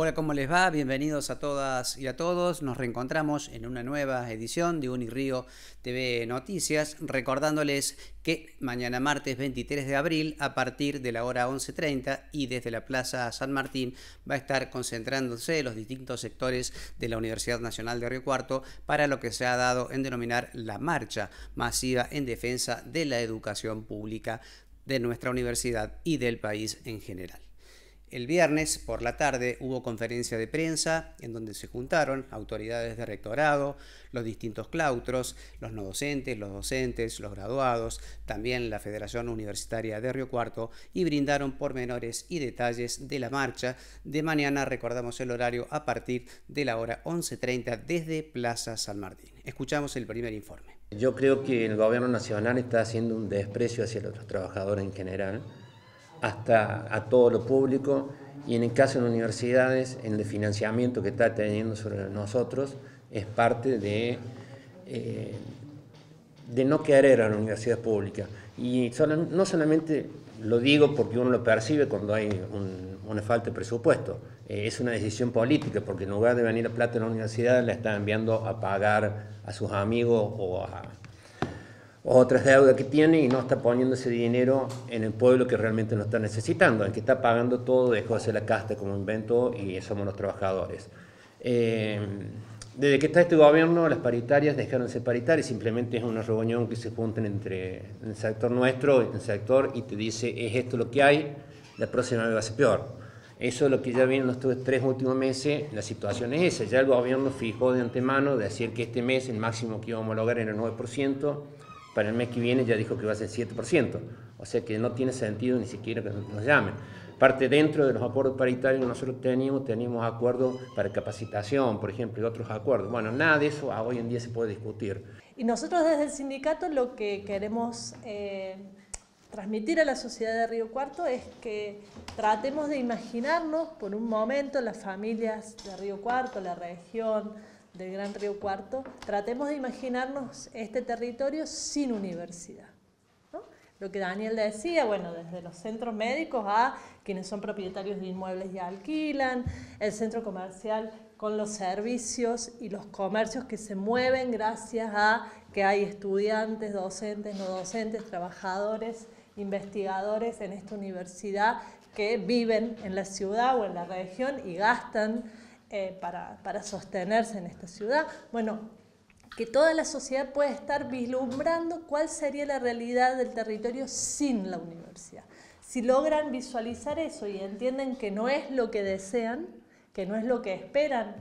Hola, ¿cómo les va? Bienvenidos a todas y a todos. Nos reencontramos en una nueva edición de Unirío TV Noticias, recordándoles que mañana martes 23 de abril, a partir de la hora 11.30 y desde la Plaza San Martín, va a estar concentrándose los distintos sectores de la Universidad Nacional de Río Cuarto para lo que se ha dado en denominar la marcha masiva en defensa de la educación pública de nuestra universidad y del país en general. El viernes por la tarde hubo conferencia de prensa en donde se juntaron autoridades de rectorado, los distintos claustros, los no docentes, los docentes, los graduados, también la Federación Universitaria de Río Cuarto y brindaron pormenores y detalles de la marcha. De mañana recordamos el horario a partir de la hora 11.30 desde Plaza San Martín. Escuchamos el primer informe. Yo creo que el gobierno nacional está haciendo un desprecio hacia los trabajadores en general hasta a todo lo público y en el caso de universidades, en el financiamiento que está teniendo sobre nosotros es parte de, eh, de no querer a la universidad pública. Y no solamente lo digo porque uno lo percibe cuando hay un, una falta de presupuesto, eh, es una decisión política, porque en lugar de venir a plata a la universidad la está enviando a pagar a sus amigos o a, otras deudas que tiene y no está poniendo ese dinero en el pueblo que realmente lo está necesitando. El que está pagando todo dejó de ser la casta como invento y somos los trabajadores. Eh, desde que está este gobierno, las paritarias dejaron de ser paritarias, simplemente es una reunión que se juntan entre el sector nuestro y el sector y te dice, es esto lo que hay, la próxima vez va a ser peor. Eso es lo que ya vienen los tres últimos meses, la situación es esa. Ya el gobierno fijó de antemano de decir que este mes el máximo que íbamos a lograr era el 9%, para el mes que viene ya dijo que va a ser 7%. O sea que no tiene sentido ni siquiera que nos llamen. Parte dentro de los acuerdos paritarios que nosotros teníamos, teníamos acuerdos para capacitación, por ejemplo, y otros acuerdos. Bueno, nada de eso ah, hoy en día se puede discutir. Y nosotros desde el sindicato lo que queremos eh, transmitir a la sociedad de Río Cuarto es que tratemos de imaginarnos por un momento las familias de Río Cuarto, la región, del Gran Río Cuarto, tratemos de imaginarnos este territorio sin universidad. Lo que Daniel decía, bueno, desde los centros médicos a quienes son propietarios de inmuebles y alquilan, el centro comercial con los servicios y los comercios que se mueven gracias a que hay estudiantes, docentes, no docentes, trabajadores, investigadores en esta universidad que viven en la ciudad o en la región y gastan eh, para, para sostenerse en esta ciudad. Bueno, que toda la sociedad pueda estar vislumbrando cuál sería la realidad del territorio sin la universidad. Si logran visualizar eso y entienden que no es lo que desean, que no es lo que esperan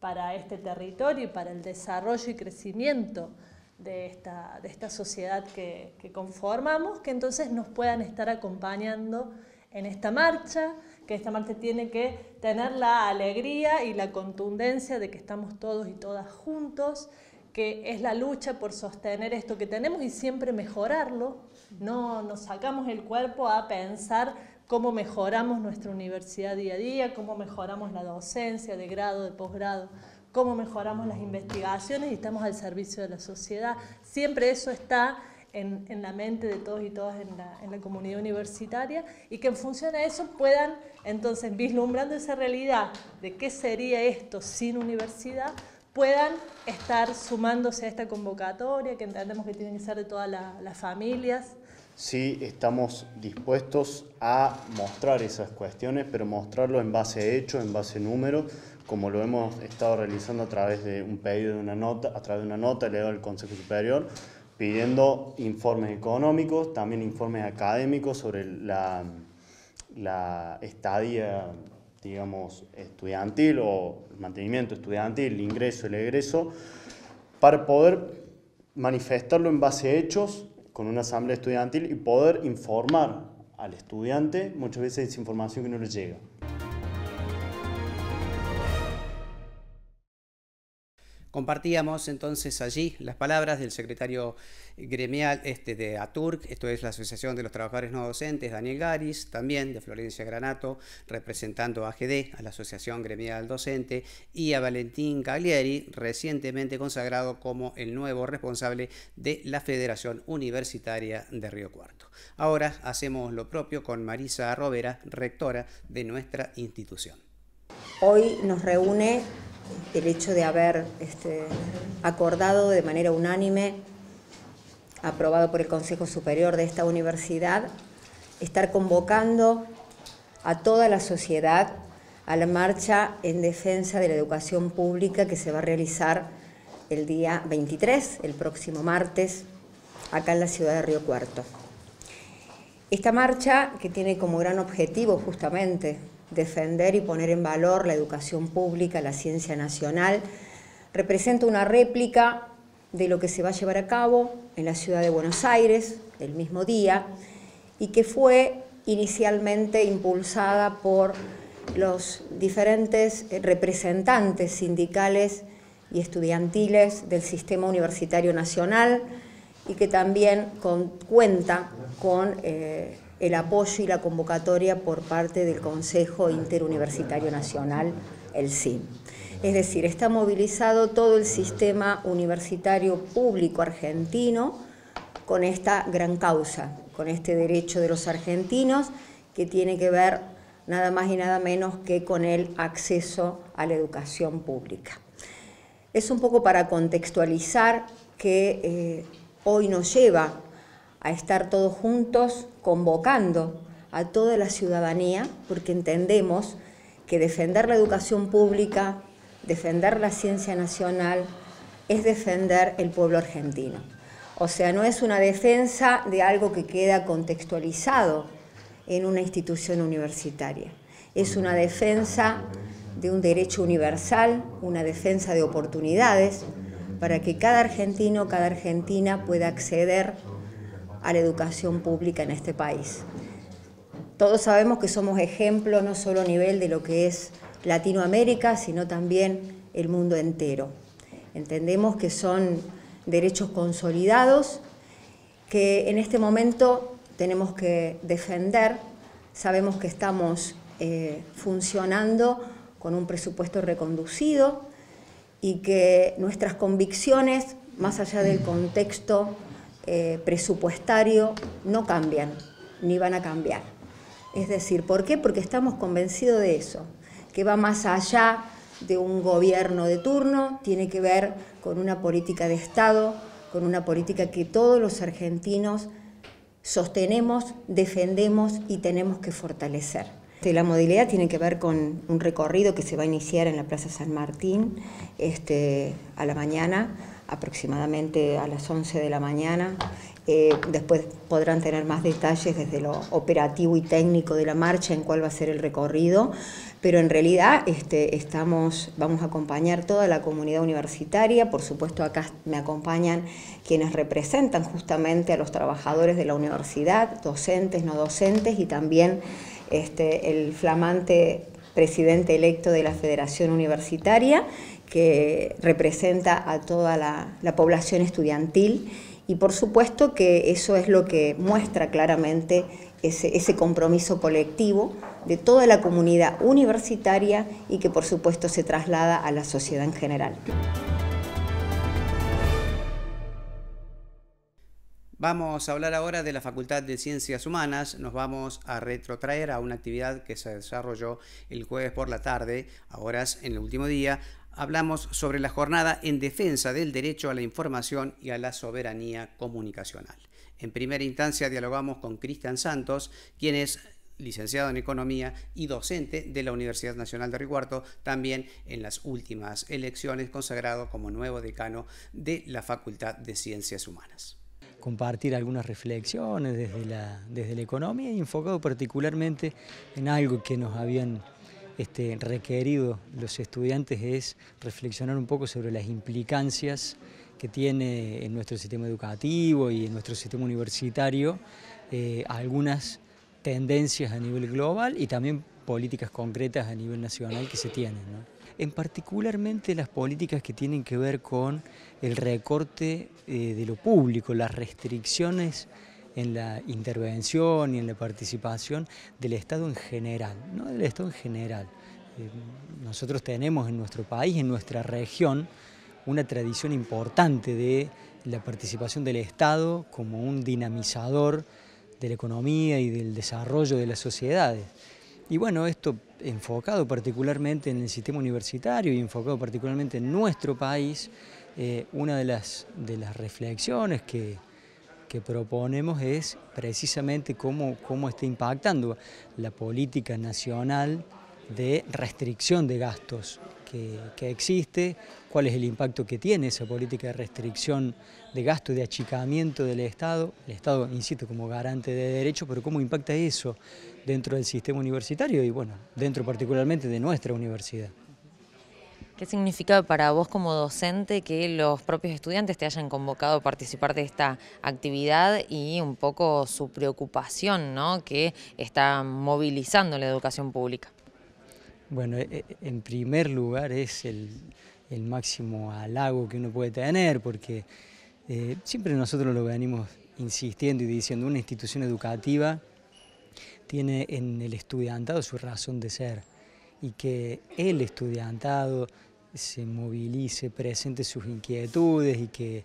para este territorio y para el desarrollo y crecimiento de esta, de esta sociedad que, que conformamos, que entonces nos puedan estar acompañando en esta marcha, que esta marcha tiene que tener la alegría y la contundencia de que estamos todos y todas juntos, que es la lucha por sostener esto que tenemos y siempre mejorarlo. No nos sacamos el cuerpo a pensar cómo mejoramos nuestra universidad día a día, cómo mejoramos la docencia de grado, de posgrado, cómo mejoramos las investigaciones y estamos al servicio de la sociedad. Siempre eso está en, la mente de todos y todas en la, comunidad universitaria y que en función de eso puedan entonces, vislumbrando esa realidad de qué sería esto sin universidad, puedan estar sumándose a esta convocatoria que entendemos que tiene que ser de todas las familias. Sí, estamos dispuestos a mostrar esas cuestiones, pero mostrarlo en base a hechos, en base a números, como lo hemos estado realizando a través de un pedido de una nota, a través de una nota elevada al Consejo Superior, pidiendo informes económicos, también informes académicos sobre la, la estadía, digamos, estudiantil o mantenimiento estudiantil, el ingreso, el egreso, para poder manifestarlo en base a hechos con una asamblea estudiantil y poder informar al estudiante muchas veces es información que no le llega. Compartíamos entonces allí las palabras del secretario gremial este, de ATURC, esto es la Asociación de los Trabajadores No Docentes, Daniel Garis, también de Florencia Granato, representando a AGD, a la Asociación Gremial Docente, y a Valentín Caglieri, recientemente consagrado como el nuevo responsable de la Federación Universitaria de Río Cuarto. Ahora hacemos lo propio con Marisa Robera, rectora de nuestra institución. Hoy nos reúne el hecho de haber este, acordado de manera unánime, aprobado por el Consejo Superior de esta universidad, estar convocando a toda la sociedad a la marcha en defensa de la educación pública que se va a realizar el día 23, el próximo martes, acá en la ciudad de Río Cuarto. Esta marcha, que tiene como gran objetivo justamente defender y poner en valor la educación pública, la ciencia nacional, representa una réplica de lo que se va a llevar a cabo en la ciudad de Buenos Aires, el mismo día, y que fue inicialmente impulsada por los diferentes representantes sindicales y estudiantiles del sistema universitario nacional y que también cuenta con eh, el apoyo y la convocatoria por parte del Consejo Interuniversitario Nacional, el CIN. Es decir, está movilizado todo el sistema universitario público argentino con esta gran causa, con este derecho de los argentinos que tiene que ver nada más y nada menos que con el acceso a la educación pública. Es un poco para contextualizar que eh, hoy nos lleva a estar todos juntos convocando a toda la ciudadanía, porque entendemos que defender la educación pública, defender la ciencia nacional, es defender el pueblo argentino. O sea, no es una defensa de algo que queda contextualizado en una institución universitaria. Es una defensa de un derecho universal, una defensa de oportunidades, para que cada argentino, cada argentina pueda acceder a la educación pública en este país. Todos sabemos que somos ejemplo no solo a nivel de lo que es Latinoamérica, sino también el mundo entero. Entendemos que son derechos consolidados que en este momento tenemos que defender. Sabemos que estamos eh, funcionando con un presupuesto reconducido y que nuestras convicciones, más allá del contexto eh, presupuestario no cambian, ni van a cambiar. Es decir, ¿por qué? Porque estamos convencidos de eso, que va más allá de un gobierno de turno, tiene que ver con una política de Estado, con una política que todos los argentinos sostenemos, defendemos y tenemos que fortalecer. Este, la modalidad tiene que ver con un recorrido que se va a iniciar en la Plaza San Martín este, a la mañana, aproximadamente a las 11 de la mañana. Eh, después podrán tener más detalles desde lo operativo y técnico de la marcha, en cuál va a ser el recorrido, pero en realidad este, estamos, vamos a acompañar toda la comunidad universitaria, por supuesto acá me acompañan quienes representan justamente a los trabajadores de la universidad, docentes, no docentes y también este, el flamante presidente electo de la Federación Universitaria que representa a toda la, población estudiantil y por supuesto que eso es lo que muestra claramente ese, compromiso colectivo de toda la comunidad universitaria y que por supuesto se traslada a la sociedad en general. Vamos a hablar ahora de la Facultad de Ciencias Humanas. Nos vamos a retrotraer a una actividad que se desarrolló el jueves por la tarde, ahora en el último día, hablamos sobre la jornada en defensa del derecho a la información y a la soberanía comunicacional. En primera instancia dialogamos con Cristian Santos, quien es licenciado en Economía y docente de la Universidad Nacional de Río también en las últimas elecciones consagrado como nuevo decano de la Facultad de Ciencias Humanas. Compartir algunas reflexiones desde la, desde la economía y enfocado particularmente en algo que nos habían este, requerido los estudiantes es reflexionar un poco sobre las implicancias que tiene en nuestro sistema educativo y en nuestro sistema universitario eh, algunas tendencias a nivel global y también políticas concretas a nivel nacional que se tienen. En particularmente las políticas que tienen que ver con el recorte eh, de lo público, las restricciones en la intervención y en la participación del Estado en general, no del Estado en general. Eh, nosotros tenemos en nuestro país, en nuestra región, una tradición importante de la participación del Estado como un dinamizador de la economía y del desarrollo de las sociedades. Y bueno, esto enfocado particularmente en el sistema universitario y enfocado particularmente en nuestro país, eh, una de las, de las reflexiones que, que proponemos es precisamente cómo, cómo está impactando la política nacional de restricción de gastos que, que, existe, cuál es el impacto que tiene esa política de restricción de gastos, de achicamiento del Estado, el Estado, insisto, como garante de derechos, pero cómo impacta eso dentro del sistema universitario y, bueno, dentro particularmente de nuestra universidad. ¿Qué significa para vos como docente que los propios estudiantes te hayan convocado a participar de esta actividad y un poco su preocupación ¿no? que está movilizando la educación pública? Bueno, e, e, en primer lugar es el, máximo halago que uno puede tener porque eh, siempre nosotros lo venimos insistiendo y diciendo, una institución educativa tiene en el estudiantado su razón de ser y que el estudiantado se movilice, presente sus inquietudes y que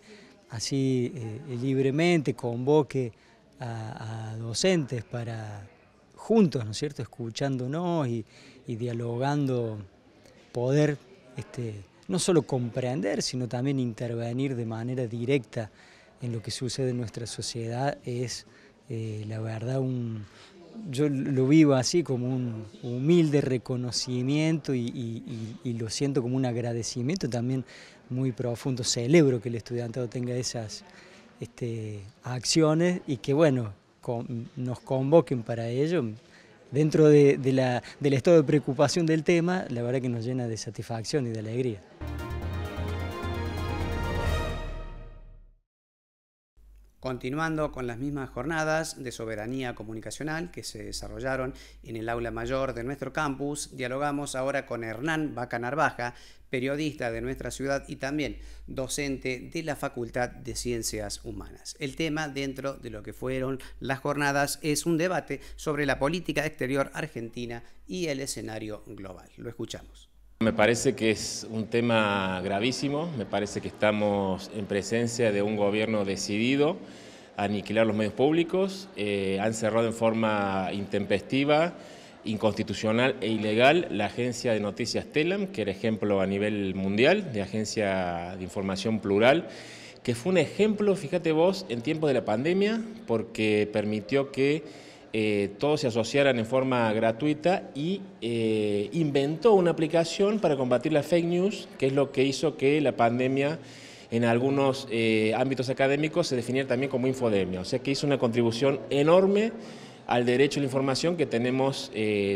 así eh, libremente convoque a, docentes para juntos, ¿no es cierto?, escuchándonos y, dialogando, poder este, no solo comprender, sino también intervenir de manera directa en lo que sucede en nuestra sociedad es, eh, la verdad, un, yo lo vivo así como un humilde reconocimiento y, lo siento como un agradecimiento también muy profundo. Celebro que el estudiantado tenga esas este, acciones y que bueno, nos convoquen para ello. Dentro del estado de preocupación del tema, la verdad que nos llena de satisfacción y de alegría. Continuando con las mismas jornadas de soberanía comunicacional que se desarrollaron en el aula mayor de nuestro campus, dialogamos ahora con Hernán Baca periodista de nuestra ciudad y también docente de la Facultad de Ciencias Humanas. El tema dentro de lo que fueron las jornadas es un debate sobre la política exterior argentina y el escenario global. Lo escuchamos. Me parece que es un tema gravísimo, me parece que estamos en presencia de un gobierno decidido a aniquilar los medios públicos, eh, han cerrado en forma intempestiva, inconstitucional e ilegal la agencia de noticias Telam, que era ejemplo a nivel mundial de agencia de información plural, que fue un ejemplo, fíjate vos, en tiempos de la pandemia, porque permitió que eh, todos se asociaran en forma gratuita y eh, inventó una aplicación para combatir la fake news, que es lo que hizo que la pandemia en algunos eh, ámbitos académicos se definiera también como infodemia. O sea que hizo una contribución enorme al derecho a la información que tenemos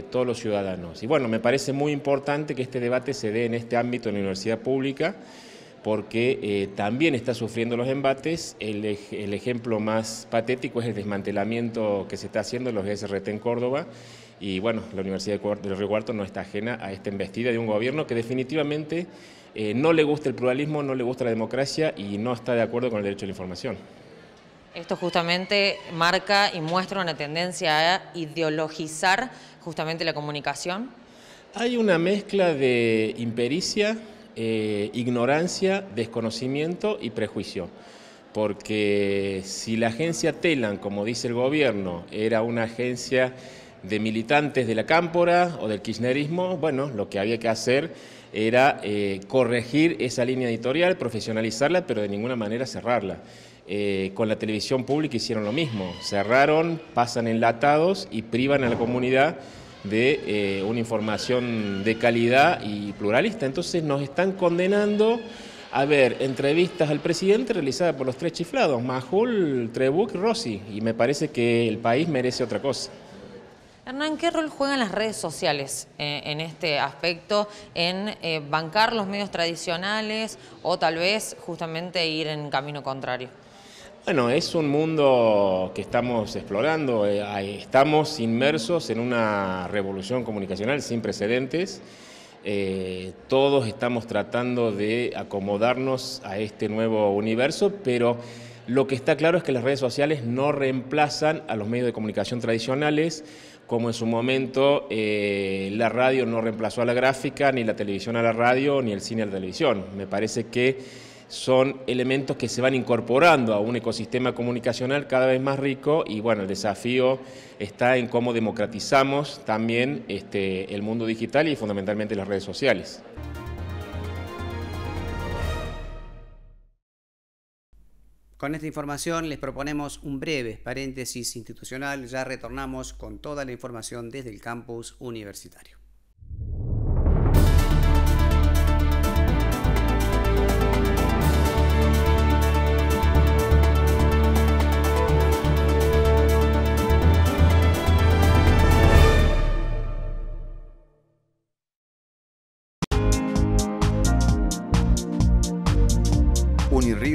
todos los ciudadanos. Y bueno, me parece muy importante que este debate se dé en este ámbito en la universidad pública porque eh, también está sufriendo los embates. El, ejemplo más patético es el desmantelamiento que se está haciendo en los SRT en Córdoba. Y bueno, la Universidad de Río Huarto no está ajena a esta embestida de un gobierno que definitivamente eh, no le gusta el pluralismo, no le gusta la democracia y no está de acuerdo con el derecho a la información. Esto justamente marca y muestra una tendencia a ideologizar justamente la comunicación. Hay una mezcla de impericia, eh, ignorancia, desconocimiento y prejuicio. Porque si la agencia TELAN, como dice el gobierno, era una agencia de militantes de la cámpora o del kirchnerismo, bueno, lo que había que hacer era eh, corregir esa línea editorial, profesionalizarla, pero de ninguna manera cerrarla. Eh, con la televisión pública hicieron lo mismo, cerraron, pasan enlatados y privan a la comunidad de eh, una información de calidad y pluralista. Entonces nos están condenando a ver entrevistas al presidente realizadas por los tres chiflados, Majul, y Rossi, y me parece que el país merece otra cosa. Hernán, ¿qué rol juegan las redes sociales eh, en este aspecto, en eh, bancar los medios tradicionales o tal vez justamente ir en camino contrario? Bueno, es un mundo que estamos explorando, eh, estamos inmersos en una revolución comunicacional sin precedentes. Eh, todos estamos tratando de acomodarnos a este nuevo universo, pero lo que está claro es que las redes sociales no reemplazan a los medios de comunicación tradicionales, como en su momento eh, la radio no reemplazó a la gráfica, ni la televisión a la radio, ni el cine a la televisión. Me parece que son elementos que se van incorporando a un ecosistema comunicacional cada vez más rico y bueno, el desafío está en cómo democratizamos también este, el mundo digital y fundamentalmente las redes sociales. Con esta información les proponemos un breve paréntesis institucional, ya retornamos con toda la información desde el campus universitario.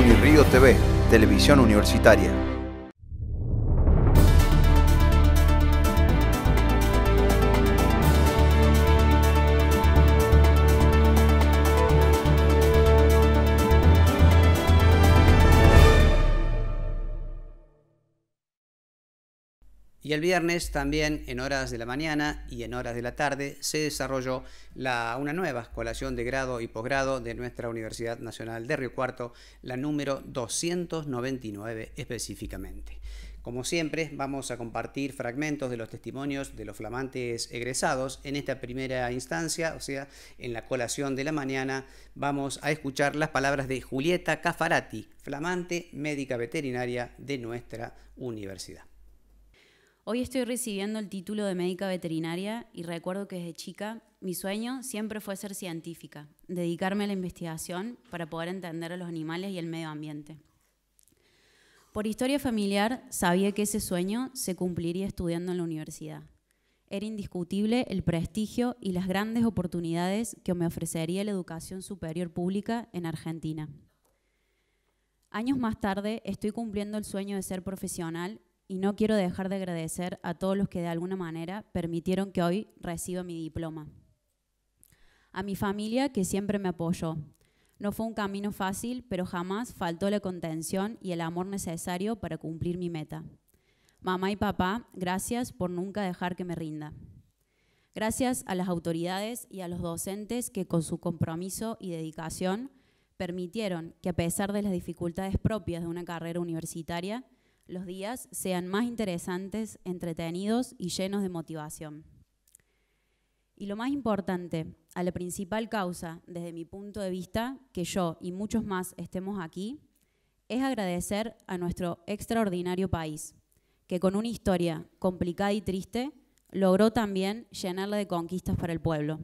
Unirío TV, Televisión Universitaria. Y el viernes también en horas de la mañana y en horas de la tarde se desarrolló la, una nueva colación de grado y posgrado de nuestra Universidad Nacional de Río Cuarto, la número 299 específicamente. Como siempre, vamos a compartir fragmentos de los testimonios de los flamantes egresados. En esta primera instancia, o sea, en la colación de la mañana, vamos a escuchar las palabras de Julieta Cafarati, flamante médica veterinaria de nuestra universidad. Hoy estoy recibiendo el título de médica veterinaria y recuerdo que desde chica mi sueño siempre fue ser científica, dedicarme a la investigación para poder entender a los animales y el medio ambiente. Por historia familiar sabía que ese sueño se cumpliría estudiando en la universidad. Era indiscutible el prestigio y las grandes oportunidades que me ofrecería la educación superior pública en Argentina. Años más tarde estoy cumpliendo el sueño de ser profesional y no quiero dejar de agradecer a todos los que de alguna manera permitieron que hoy reciba mi diploma. A mi familia que siempre me apoyó. No fue un camino fácil, pero jamás faltó la contención y el amor necesario para cumplir mi meta. Mamá y papá, gracias por nunca dejar que me rinda. Gracias a las autoridades y a los docentes que con su compromiso y dedicación permitieron que a pesar de las dificultades propias de una carrera universitaria, los días sean más interesantes, entretenidos y llenos de motivación. Y lo más importante, a la principal causa, desde mi punto de vista, que yo y muchos más estemos aquí, es agradecer a nuestro extraordinario país, que con una historia complicada y triste, logró también llenarla de conquistas para el pueblo.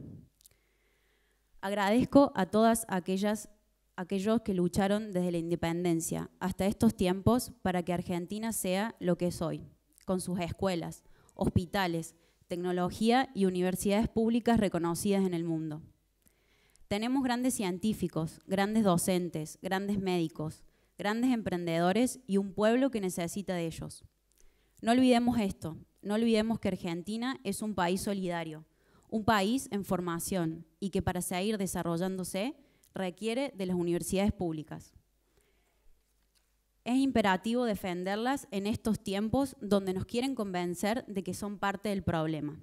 Agradezco a todas aquellas aquellos que lucharon desde la independencia hasta estos tiempos para que Argentina sea lo que es hoy, con sus escuelas, hospitales, tecnología y universidades públicas reconocidas en el mundo. Tenemos grandes científicos, grandes docentes, grandes médicos, grandes emprendedores y un pueblo que necesita de ellos. No olvidemos esto, no olvidemos que Argentina es un país solidario, un país en formación y que para seguir desarrollándose requiere de las universidades públicas. Es imperativo defenderlas en estos tiempos donde nos quieren convencer de que son parte del problema.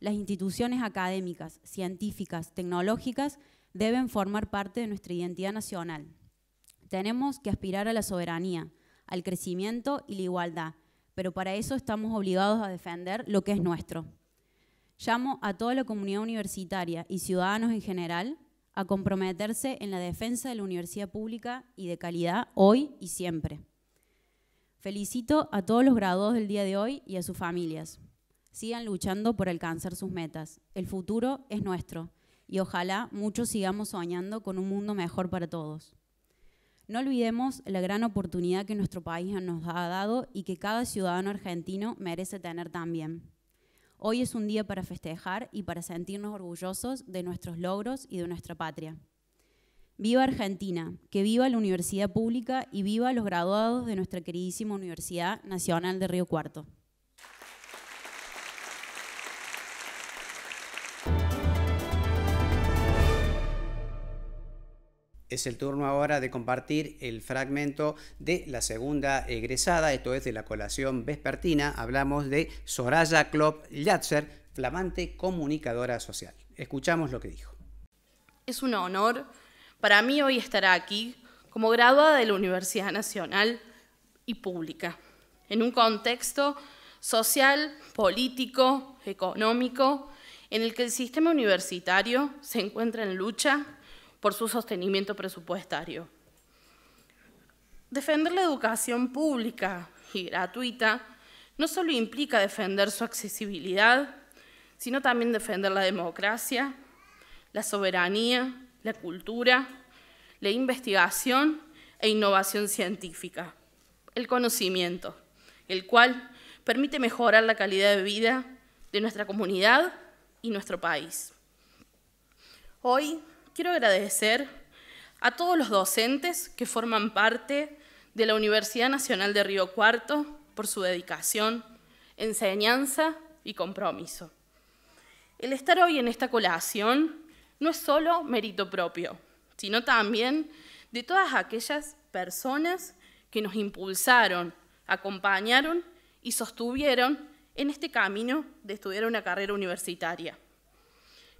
Las instituciones académicas, científicas, tecnológicas deben formar parte de nuestra identidad nacional. Tenemos que aspirar a la soberanía, al crecimiento y la igualdad, pero para eso estamos obligados a defender lo que es nuestro. Llamo a toda la comunidad universitaria y ciudadanos en general a comprometerse en la defensa de la universidad pública y de calidad hoy y siempre. Felicito a todos los graduados del día de hoy y a sus familias. Sigan luchando por alcanzar sus metas. El futuro es nuestro y ojalá muchos sigamos soñando con un mundo mejor para todos. No olvidemos la gran oportunidad que nuestro país nos ha dado y que cada ciudadano argentino merece tener también. Hoy es un día para festejar y para sentirnos orgullosos de nuestros logros y de nuestra patria. Viva Argentina, que viva la universidad pública y viva los graduados de nuestra queridísima Universidad Nacional de Río Cuarto. Es el turno ahora de compartir el fragmento de la segunda egresada, esto es de la colación vespertina. Hablamos de Soraya Klopp latzer flamante comunicadora social. Escuchamos lo que dijo. Es un honor para mí hoy estar aquí como graduada de la Universidad Nacional y Pública, en un contexto social, político, económico, en el que el sistema universitario se encuentra en lucha por su sostenimiento presupuestario. Defender la educación pública y gratuita no solo implica defender su accesibilidad, sino también defender la democracia, la soberanía, la cultura, la investigación e innovación científica, el conocimiento, el cual permite mejorar la calidad de vida de nuestra comunidad y nuestro país. Hoy quiero agradecer a todos los docentes que forman parte de la Universidad Nacional de Río Cuarto por su dedicación, enseñanza y compromiso. El estar hoy en esta colación no es solo mérito propio, sino también de todas aquellas personas que nos impulsaron, acompañaron y sostuvieron en este camino de estudiar una carrera universitaria.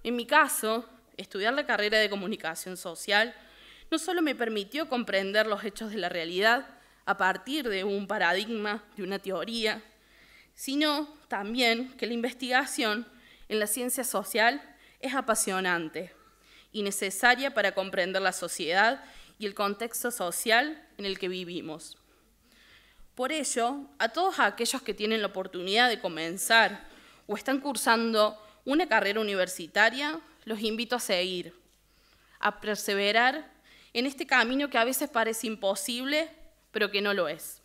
En mi caso, Estudiar la carrera de comunicación social no solo me permitió comprender los hechos de la realidad a partir de un paradigma, de una teoría, sino también que la investigación en la ciencia social es apasionante y necesaria para comprender la sociedad y el contexto social en el que vivimos. Por ello, a todos aquellos que tienen la oportunidad de comenzar o están cursando una carrera universitaria, los invito a seguir, a perseverar en este camino que a veces parece imposible, pero que no lo es.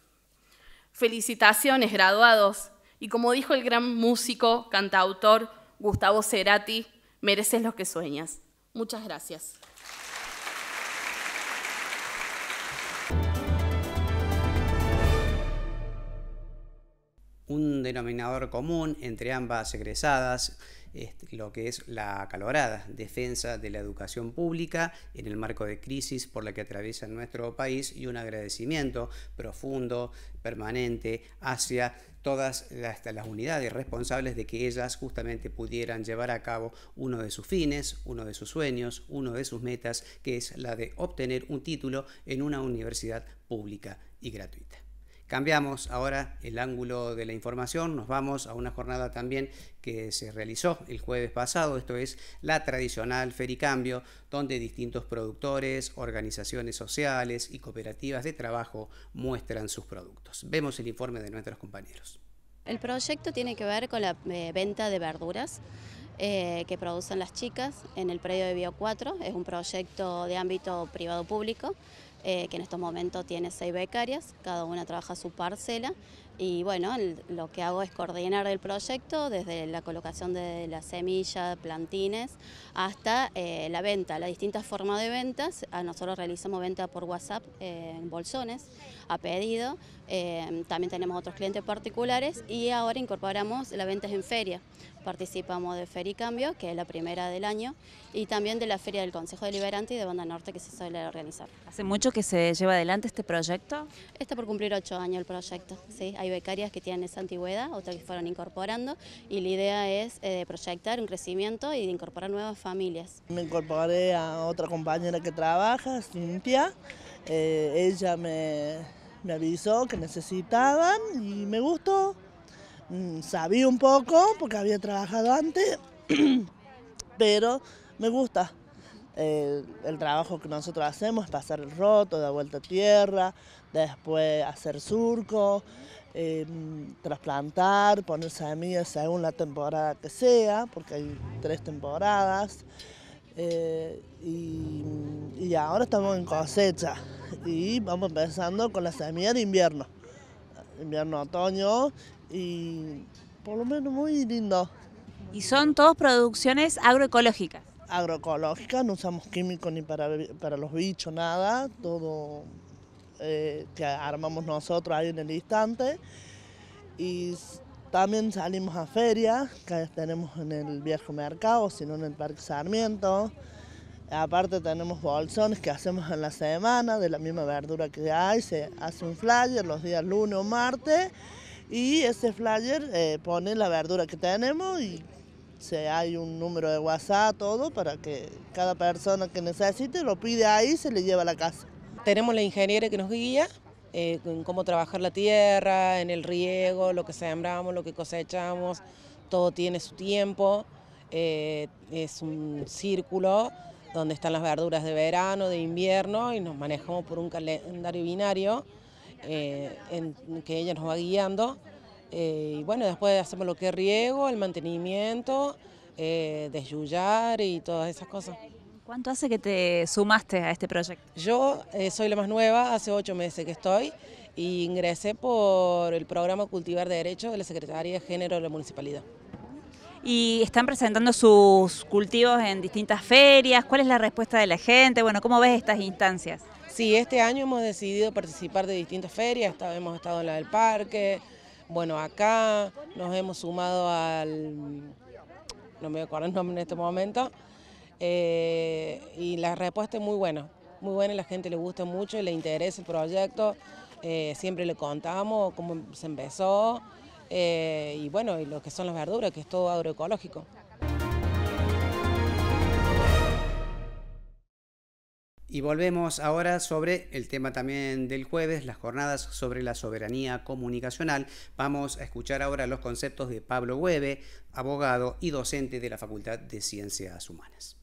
Felicitaciones, graduados. Y como dijo el gran músico, cantautor Gustavo Cerati, mereces lo que sueñas. Muchas gracias. un denominador común entre ambas egresadas, este, lo que es la acalorada defensa de la educación pública en el marco de crisis por la que atraviesa nuestro país y un agradecimiento profundo, permanente, hacia todas las unidades responsables de que ellas justamente pudieran llevar a cabo uno de sus fines, uno de sus sueños, uno de sus metas, que es la de obtener un título en una universidad pública y gratuita. Cambiamos ahora el ángulo de la información, nos vamos a una jornada también que se realizó el jueves pasado, esto es la tradicional Fericambio, donde distintos productores, organizaciones sociales y cooperativas de trabajo muestran sus productos. Vemos el informe de nuestros compañeros. El proyecto tiene que ver con la eh, venta de verduras. Eh, que producen las chicas en el predio de Bio 4. Es un proyecto de ámbito privado-público eh, que en estos momentos tiene seis becarias, cada una trabaja su parcela y bueno, lo que hago es coordinar el proyecto desde la colocación de la semilla, plantines, hasta eh, la venta, las distintas formas de ventas. Ah, nosotros realizamos venta por WhatsApp eh, en bolsones, a pedido, también tenemos otros clientes particulares y ahora incorporamos la ventas en feria. Participamos de Feria y Cambio, que es la primera del año, y también de la Feria del Consejo Deliberante y de Banda Norte que se suele organizar. ¿Hace mucho que se lleva adelante este proyecto? Está por cumplir ocho años el proyecto, sí. Hay becarias que tienen esa antigüedad, otras que fueron incorporando, y la idea es eh, proyectar un crecimiento y de incorporar nuevas familias. Me incorporé a otra compañera que trabaja, Cintia, eh, ella me, me avisó que necesitaban y me gustó. Mm, sabía un poco porque había trabajado antes, pero me gusta. El, trabajo que nosotros hacemos pasar el roto, de vuelta a tierra, después hacer surco, em, trasplantar, poner semillas según la temporada que sea, porque hay tres temporadas. Eh, y, y, ahora estamos en cosecha y vamos empezando con la semilla de invierno, invierno-otoño y por lo menos muy lindo. ¿Y son todas producciones agroecológicas? Agroecológicas, no usamos químicos ni para, los bichos, nada, todo eh, que armamos nosotros ahí en el instante. Y también salimos a ferias, que tenemos en el viejo mercado, sino en el Parque Sarmiento. Aparte tenemos bolsones que hacemos en la semana de la misma verdura que hay, se hace un flyer los días lunes o martes y ese flyer eh, pone la verdura que tenemos y se, hay un número de WhatsApp, todo, para que cada persona que necesite lo pide ahí y se le lleva a la casa. Tenemos la ingeniera que nos guía eh, en cómo trabajar la tierra, en el riego, lo que sembramos, lo que cosechamos, todo tiene su tiempo. Eh, es un círculo donde están las verduras de verano, de invierno y nos manejamos por un calendario binario. Eh, en, que ella nos va guiando. Eh, y bueno, después hacemos lo que riego, el mantenimiento, eh, y todas esas cosas. ¿Cuánto hace que te sumaste a este proyecto? Yo eh, soy la más nueva, hace ocho meses que estoy e ingresé por el programa Cultivar de Derecho de la Secretaría de Género de la Municipalidad. Y están presentando sus cultivos en distintas ferias, ¿cuál es la respuesta de la gente? Bueno, ¿cómo ves estas instancias? Sí, este año hemos decidido participar de distintas ferias, hemos estado en la del parque, bueno, acá nos hemos sumado al, no me acuerdo el nombre en este momento, eh, y la respuesta es muy buena, muy buena, la gente le gusta mucho, le interesa el proyecto, eh, siempre le contamos cómo se empezó, eh, y bueno, y lo que son las verduras, que es todo agroecológico. Y volvemos ahora sobre el tema también del jueves, las jornadas sobre la soberanía comunicacional. Vamos a escuchar ahora los conceptos de Pablo Hueve, abogado y docente de la Facultad de Ciencias Humanas.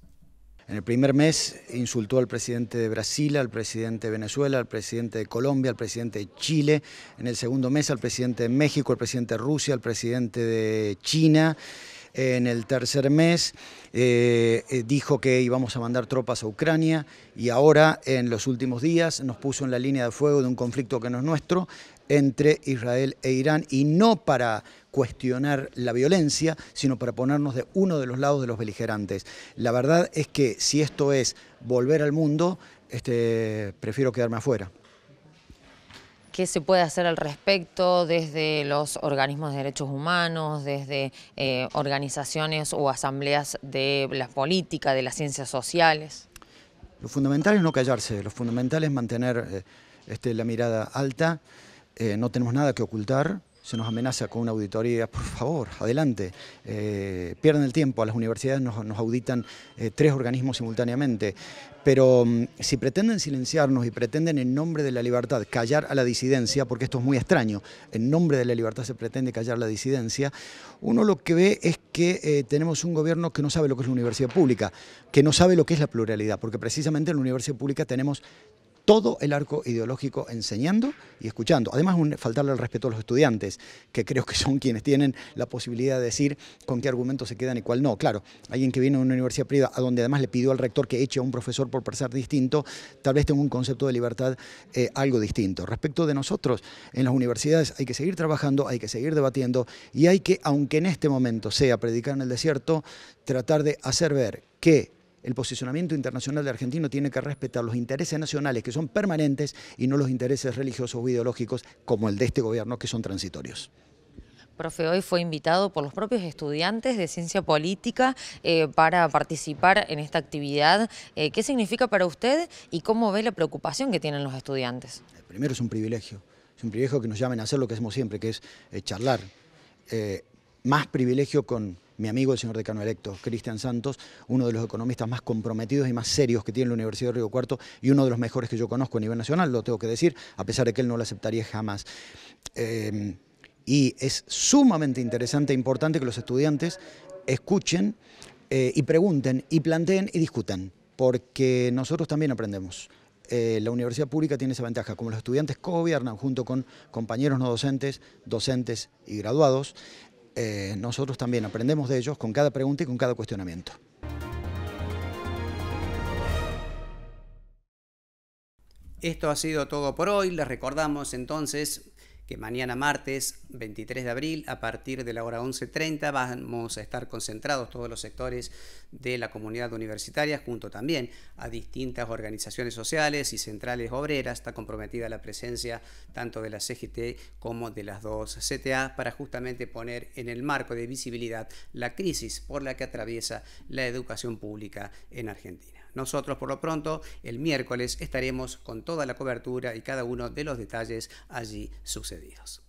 En el primer mes insultó al presidente de Brasil, al presidente de Venezuela, al presidente de Colombia, al presidente de Chile. En el segundo mes al presidente de México, al presidente de Rusia, al presidente de China en el tercer mes, eh, eh, dijo que íbamos a mandar tropas a Ucrania y ahora en los últimos días nos puso en la línea de fuego de un conflicto que no es nuestro entre Israel e Irán y no para cuestionar la violencia, sino para ponernos de uno de los lados de los beligerantes. La verdad es que si esto es volver al mundo, este, prefiero quedarme afuera qué se puede hacer al respecto desde los organismos de derechos humanos, desde eh, organizaciones o asambleas de la política, de las ciencias sociales. Lo fundamental es no callarse, lo fundamental es mantener eh, este, la mirada alta, eh, no tenemos nada que ocultar, se nos amenaza con una auditoría, por favor, adelante, eh, pierden el tiempo, a las universidades nos, auditan eh, tres organismos simultáneamente, pero mm, si pretenden silenciarnos y pretenden en nombre de la libertad callar a la disidencia, porque esto es muy extraño, en nombre de la libertad se pretende callar la disidencia, uno lo que ve es que eh, tenemos un gobierno que no sabe lo que es la universidad pública, que no sabe lo que es la pluralidad, porque precisamente en la universidad pública tenemos todo el arco ideológico enseñando y escuchando. Además, faltarle el respeto a los estudiantes, que creo que son quienes tienen la posibilidad de decir con qué argumentos se quedan y cuál no. Claro, alguien que viene de una universidad privada, a donde además le pidió al rector que eche a un profesor por pensar distinto, tal vez tenga un concepto de libertad eh, algo distinto. Respecto de nosotros, en las universidades hay que seguir trabajando, hay que seguir debatiendo y hay que, aunque en este momento sea predicar en el desierto, tratar de hacer ver que el posicionamiento internacional de argentino tiene que respetar los intereses nacionales que son permanentes y no los intereses religiosos o ideológicos como el de este gobierno que son transitorios. Profe, hoy fue invitado por los propios estudiantes de ciencia política eh, para participar en esta actividad. Eh, ¿Qué significa para usted y cómo ve la preocupación que tienen los estudiantes? primero es un privilegio, es un privilegio que nos llamen a hacer lo que hacemos siempre, que es eh, charlar. más privilegio con mi amigo el señor decano electo, Cristian Santos, uno de los economistas más comprometidos y más serios que tiene la Universidad de Río Cuarto y uno de los mejores que yo conozco a nivel nacional, lo tengo que decir, a pesar de que él no lo aceptaría jamás. Eh, y es sumamente interesante e importante que los estudiantes escuchen eh, y pregunten y planteen y discutan, porque nosotros también aprendemos. Eh, la universidad pública tiene esa ventaja, como los estudiantes gobiernan junto con compañeros no docentes, docentes y graduados, eh, nosotros también aprendemos de ellos con cada pregunta y con cada cuestionamiento. Esto ha sido todo por hoy. Les recordamos entonces que mañana martes 23 de abril a partir de la hora 11.30 vamos a estar concentrados todos los sectores de la comunidad universitaria junto también a distintas organizaciones sociales y centrales obreras. Está comprometida la presencia tanto de la CGT como de las dos CTA para justamente poner en el marco de visibilidad la crisis por la que atraviesa la educación pública en Argentina. Nosotros por lo pronto el miércoles estaremos con toda la cobertura y cada uno de los detalles allí sucedidos.